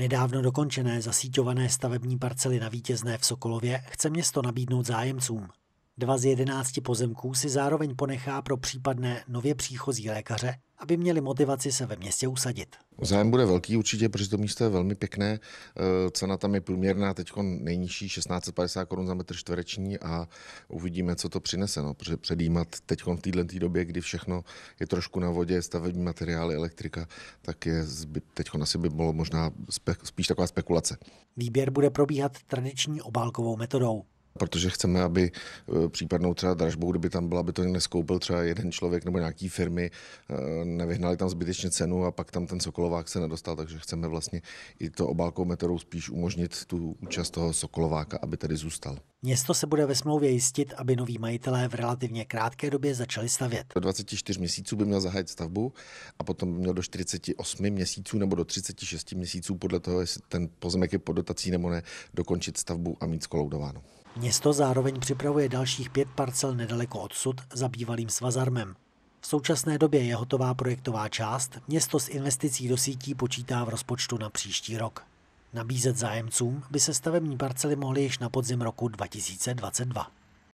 Nedávno dokončené zasíťované stavební parcely na Vítězné v Sokolově chce město nabídnout zájemcům. Dva z jedenácti pozemků si zároveň ponechá pro případné nově příchozí lékaře, aby měli motivaci se ve městě usadit. Zájem bude velký určitě, protože to místo je velmi pěkné. E, cena tam je průměrná, teď nejnižší 1650 korun za metr čtvereční a uvidíme, co to přinese. No, protože předjímat teď v této době, kdy všechno je trošku na vodě, stavební materiály, elektrika, tak je teď asi by bylo možná spíš taková spekulace. Výběr bude probíhat tradiční obálkovou metodou protože chceme, aby eh, případnou třeba dražbou, kdyby tam byla, aby to neskoupil třeba jeden člověk nebo nějaký firmy, eh, nevyhnali tam zbytečně cenu a pak tam ten Sokolovák se nedostal, takže chceme vlastně i to obálkou metodou spíš umožnit tu účast toho Sokolováka, aby tady zůstal. Město se bude ve smlouvě jistit, aby noví majitelé v relativně krátké době začali stavět. Do 24 měsíců by měl zahájit stavbu a potom by měl do 48 měsíců nebo do 36 měsíců podle toho, jestli ten pozemek je pod dotací nebo ne, dokončit stavbu a mít skoloudováno. Město zároveň připravuje dalších pět parcel nedaleko odsud za bývalým svazarmem. V současné době je hotová projektová část, město s investicí do sítí počítá v rozpočtu na příští rok. Nabízet zájemcům by se stavební parcely mohly již na podzim roku 2022.